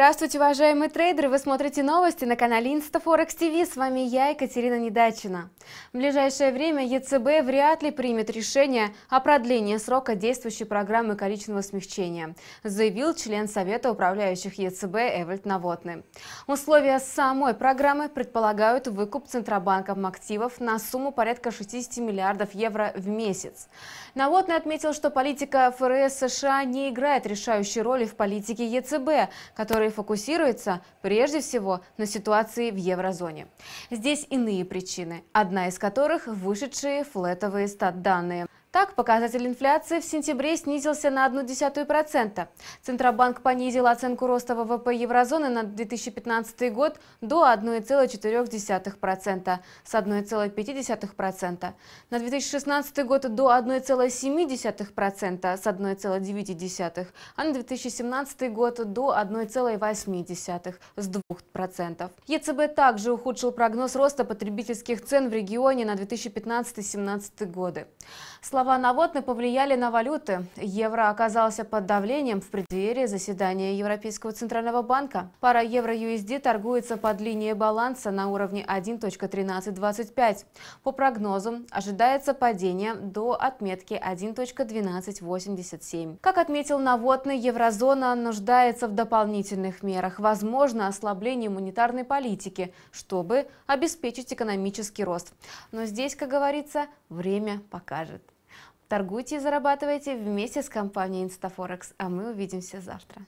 Здравствуйте, уважаемые трейдеры! Вы смотрите новости на канале InstaForex TV. С вами я, Екатерина Недачина. В ближайшее время ЕЦБ вряд ли примет решение о продлении срока действующей программы количественного смягчения, заявил член Совета управляющих ЕЦБ Эвальд Навотный. Условия самой программы предполагают выкуп Центробанком активов на сумму порядка 60 миллиардов евро в месяц. Навотный отметил, что политика ФРС США не играет решающей роли в политике ЕЦБ, который который фокусируется прежде всего на ситуации в еврозоне. Здесь иные причины, одна из которых – вышедшие флетовые стат-данные. Так, показатель инфляции в сентябре снизился на 0,1%. Центробанк понизил оценку роста ВВП еврозоны на 2015 год до 1,4% с 1,5%, на 2016 год до 1,7% с 1,9%, а на 2017 год до 1,8% с 2%. ЕЦБ также ухудшил прогноз роста потребительских цен в регионе на 2015-2017 годы. Слова Наводны повлияли на валюты. Евро оказался под давлением в преддверии заседания Европейского центрального банка. Пара евро-USD торгуется под линией баланса на уровне 1.1325. По прогнозам ожидается падение до отметки 1.1287. Как отметил Наводный, еврозона нуждается в дополнительной экстренных мерах, возможно ослабление монетарной политики, чтобы обеспечить экономический рост. Но здесь, как говорится, время покажет. Торгуйте и зарабатывайте вместе с компанией Instaforex, а мы увидимся завтра.